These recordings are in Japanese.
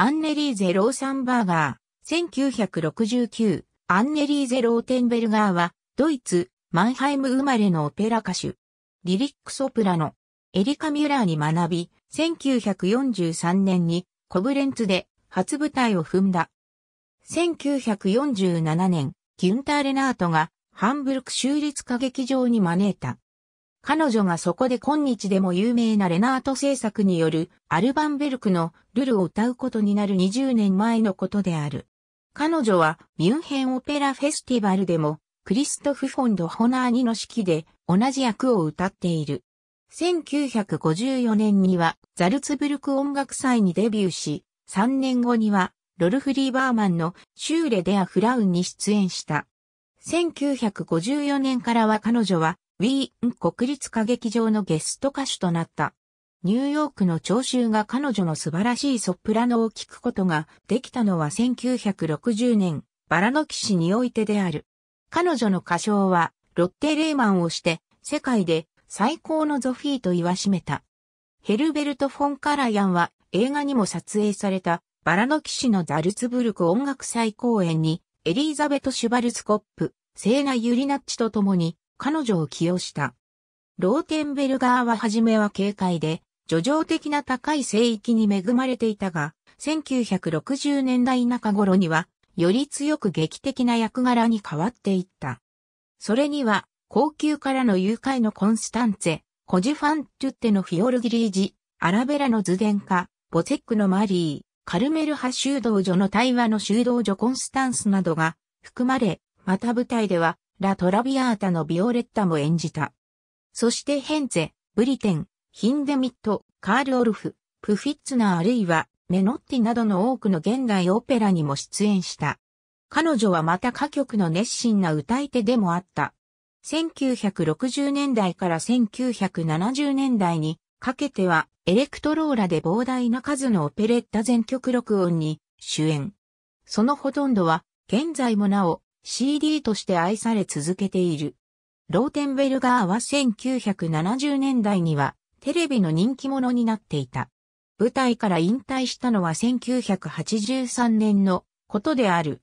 アンネリーゼローサンバーガー、1969、アンネリーゼローテンベルガーは、ドイツ、マンハイム生まれのオペラ歌手。リリックソプラノ、エリカ・ミュラーに学び、1943年にコブレンツで初舞台を踏んだ。1947年、ギュンター・レナートがハンブルク州立歌劇場に招いた。彼女がそこで今日でも有名なレナート制作によるアルバンベルクのルルを歌うことになる20年前のことである。彼女はミュンヘンオペラフェスティバルでもクリストフ・フォンド・ホナーニの式で同じ役を歌っている。1954年にはザルツブルク音楽祭にデビューし、3年後にはロルフ・リーバーマンのシューレ・デア・フラウンに出演した。1954年からは彼女はウィーン国立歌劇場のゲスト歌手となった。ニューヨークの聴衆が彼女の素晴らしいソプラノを聴くことができたのは1960年、バラの騎士においてである。彼女の歌唱は、ロッテレーマンをして、世界で最高のゾフィーと言わしめた。ヘルベルト・フォン・カラヤンは映画にも撮影されたバラの騎士のザルツブルク音楽祭公演にエリーザベト・シュバルツコップ、セーナ・ユリナッチと共に彼女を起用した。ローテンベルガーは初めは軽快で、叙情的な高い聖域に恵まれていたが、1960年代中頃には、より強く劇的な役柄に変わっていった。それには、高級からの誘拐のコンスタンツェ、コジファントゥッテのフィオルギリージ、アラベラの図伝家、ボセックのマリー、カルメルハ修道女の対話の修道女コンスタンスなどが含まれ、また舞台ではラ・トラビアータのビオレッタも演じた。そしてヘンゼ、ブリテン、ヒンデミット、カール・オルフ、プフィッツナーあるいはメノッティなどの多くの現代オペラにも出演した。彼女はまた歌曲の熱心な歌い手でもあった。1960年代から1970年代にかけてはエレクトローラで膨大な数のオペレッタ全曲録音に主演。そのほとんどは現在もなお CD として愛され続けている。ローテンベルガーは1970年代にはテレビの人気者になっていた。舞台から引退したのは1983年のことである。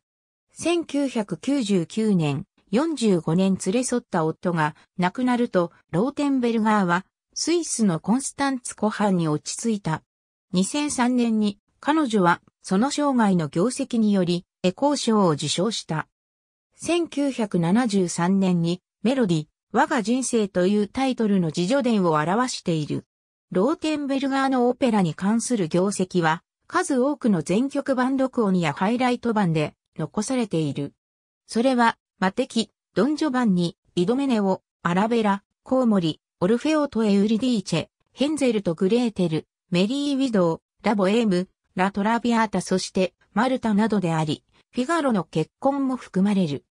1999年、45年連れ添った夫が亡くなると、ローテンベルガーはスイスのコンスタンツ湖畔に落ち着いた。2003年に彼女はその生涯の業績によりエコー賞を受賞した。1973年にメロディ、我が人生というタイトルの自助伝を表している。ローテンベルガーのオペラに関する業績は、数多くの全曲版録音やハイライト版で残されている。それは、マテキ、ドンジョバンニ、イドメネオ、アラベラ、コウモリ、オルフェオトエウリディーチェ、ヘンゼルとグレーテル、メリー・ウィドウ、ラボエーム、ラトラビアータそして、マルタなどであり、フィガロの結婚も含まれる。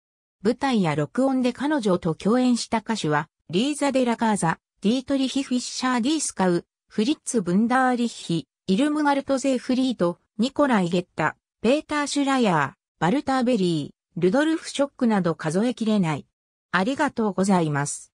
舞台や録音で彼女と共演した歌手は、リーザ・デ・ラガーザ、ディートリヒ・フィッシャー・ディースカウ、フリッツ・ブンダーリッヒ、イルムガルト・ゼフリート、ニコライ・ゲッタ、ペーター・シュラヤー、バルター・ベリー、ルドルフ・ショックなど数えきれない。ありがとうございます。